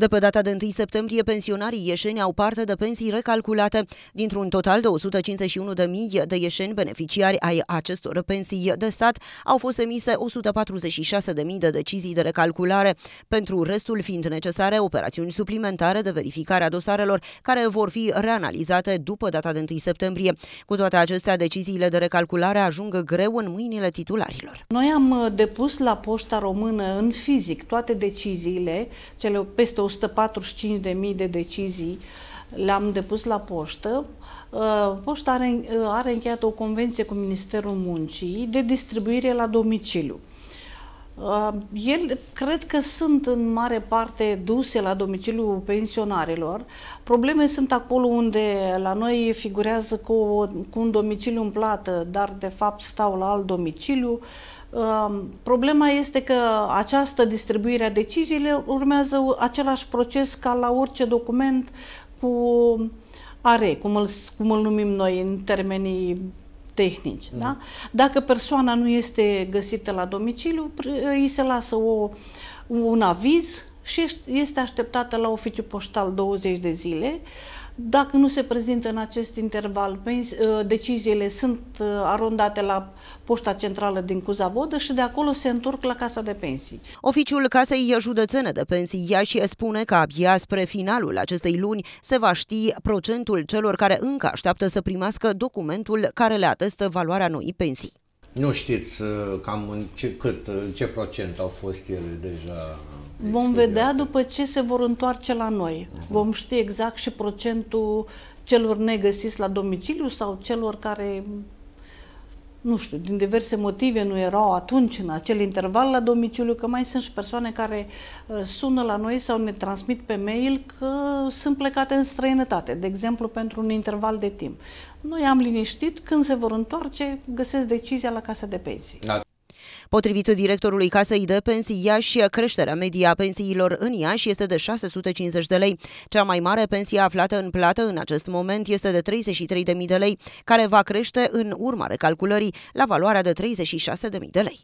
De pe data de 1 septembrie, pensionarii ieșeni au parte de pensii recalculate. Dintr-un total de 151.000 de ieșeni beneficiari ai acestor pensii de stat, au fost emise 146.000 de decizii de recalculare, pentru restul fiind necesare operațiuni suplimentare de verificare a dosarelor, care vor fi reanalizate după data de 1 septembrie. Cu toate acestea, deciziile de recalculare ajung greu în mâinile titularilor. Noi am uh, depus la Poșta Română în fizic toate deciziile, cele peste 145.000 de decizii le-am depus la poștă. Uh, poșta are, uh, are încheiat o convenție cu Ministerul Muncii de distribuire la domiciliu. Uh, el cred că sunt în mare parte duse la domiciliul pensionarilor. Probleme sunt acolo unde la noi figurează cu, cu un domiciliu în plată, dar de fapt stau la alt domiciliu. Uh, problema este că această distribuire a deciziilor urmează același proces ca la orice document cu are, cum îl, cum îl numim noi în termenii tehnici. Da. Da? Dacă persoana nu este găsită la domiciliu, îi se lasă o, un aviz și este așteptată la oficiu poștal 20 de zile dacă nu se prezintă în acest interval, uh, deciziile sunt uh, arondate la poșta centrală din Vodă și de acolo se întorc la Casa de Pensii. Oficiul Casei Județene de Pensii Iași spune că abia spre finalul acestei luni se va ști procentul celor care încă așteaptă să primească documentul care le atestă valoarea noii pensii. Nu știți uh, cam în ce, cât, uh, în ce procent au fost ele deja Vom studiate. vedea după ce se vor întoarce la noi. Uh-huh. Vom ști exact și procentul celor negăsiți la domiciliu sau celor care nu știu, din diverse motive nu erau atunci în acel interval la domiciliu, că mai sunt și persoane care uh, sună la noi sau ne transmit pe mail că sunt plecate în străinătate, de exemplu pentru un interval de timp. Noi am liniștit, când se vor întoarce, găsesc decizia la casa de pensii. Da. Potrivit directorului Casei de Pensii Iași, creșterea media pensiilor în Iași este de 650 de lei. Cea mai mare pensie aflată în plată în acest moment este de 33.000 de lei, care va crește în urma recalculării la valoarea de 36.000 de lei.